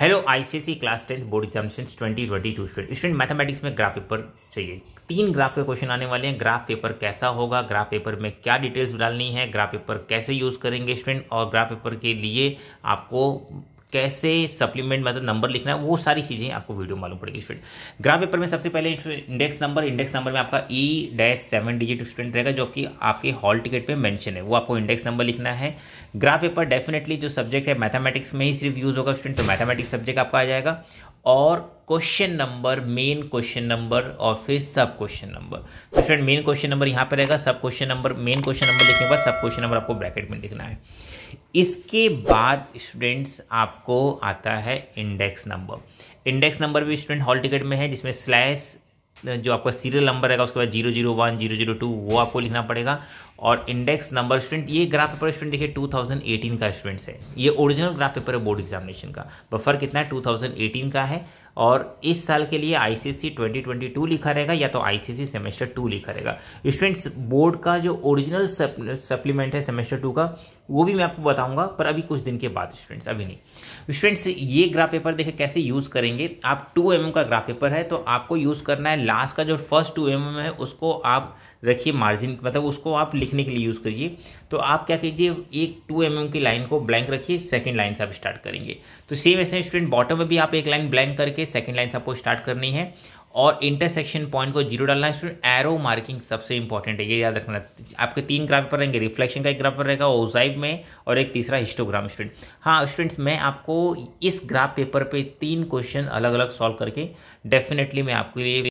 hello ICSE class tenth board exams twenty twenty two student student mathematics में graph paper चाहिए तीन graph के question आने वाले हैं ग्राफ पेपर कैसा होगा ग्राफ पेपर में क्या डिटेल्स डालनी है ग्राफ पेपर कैसे यूज़ करेंगे स्टूडेंट और ग्राफ पेपर के लिए आपको कैसे सप्लीमेंट मतलब नंबर लिखना है वो सारी चीज़ें आपको वीडियो मालूम पड़ेगी स्टूडेंट ग्राफ पेपर में सबसे पहले इंडेक्स नंबर इंडेक्स नंबर में आपका E dash seven digit student रहेगा जो कि आपके हॉल टिकट पे मेंशन है वो आपको इंडेक्स नंबर लिखना है ग्राफ पेपर डेफिनेटली जो सब्जेक्ट है मैथमेटिक्स में ही सिर्फ यूज़ होगा स्टूडेंट तो मैथमेटिक्स सब्जेक्ट आपका आ जाएगा और question number main question number और फिर सब क्वेश्चन नंबर तो स्टूडेंट मेन क्वेश्चन नंबर यहाँ पे रहेगा sub question number main question number लिखने के बाद सब क्वेश्चन नंबर आपको ब्रैकेट में लिखना है इसके बाद स्टूडेंट्स आपको आता है इंडेक्स नंबर इंडेक्स नंबर भी स्टूडेंट हॉल टिकट में है जिसमें स्लैश जो आपका सीरियल नंबर रहेगा उसके बाद zero zero one zero zero two वो आपको लिखना पड़ेगा और इंडेक्स नंबर स्टूडेंट ये ग्राफ पेपर स्टूडेंट देखिए 2018 का स्टूडेंट्स है ये ओरिजिनल ग्राफ पेपर है बोर्ड एग्जामिनेशन का बफर फर्क कितना है 2018 का है और इस साल के लिए सी सी लिखा रहेगा या तो आईसीसी सेमेस्टर टू लिखा रहेगा स्टूडेंट्स बोर्ड का जो ओरिजिनल सप्लीमेंट है सेमेस्टर टू का वो भी मैं आपको बताऊंगा पर अभी कुछ दिन के बाद स्टूडेंट्स अभी नहीं स्टूडेंट्स ये ग्राफ पेपर देखें कैसे यूज़ करेंगे आप टू एम mm का ग्राफ पेपर है तो आपको यूज़ करना है लास्ट का जो फर्स्ट टू एम mm है उसको आप रखिए मार्जिन मतलब उसको आप लिखने के लिए यूज़ करिए तो आप क्या कीजिए एक टू एम mm की लाइन को ब्लैंक रखिए सेकेंड लाइन से आप स्टार्ट करेंगे तो सेम ऐसे स्टूडेंट बॉटम में भी आप एक लाइन ब्लैंक करके सेकेंड लाइन से आपको स्टार्ट करनी है और इंटरसेक्शन पॉइंट को जीरो डालना है स्टूडेंट एरो मार्किंग सबसे इंपॉर्टेंट है ये याद रखना आपके तीन ग्राफ पर रहेंगे रिफ्लेक्शन का एक ग्राफ पर रहेगा ओजाइब में और एक तीसरा हिस्टोग्राम स्टूडेंट हाँ स्टूडेंट्स मैं आपको इस ग्राफ पेपर पे तीन क्वेश्चन अलग अलग सॉल्व करके डेफिनेटली मैं आपके लिए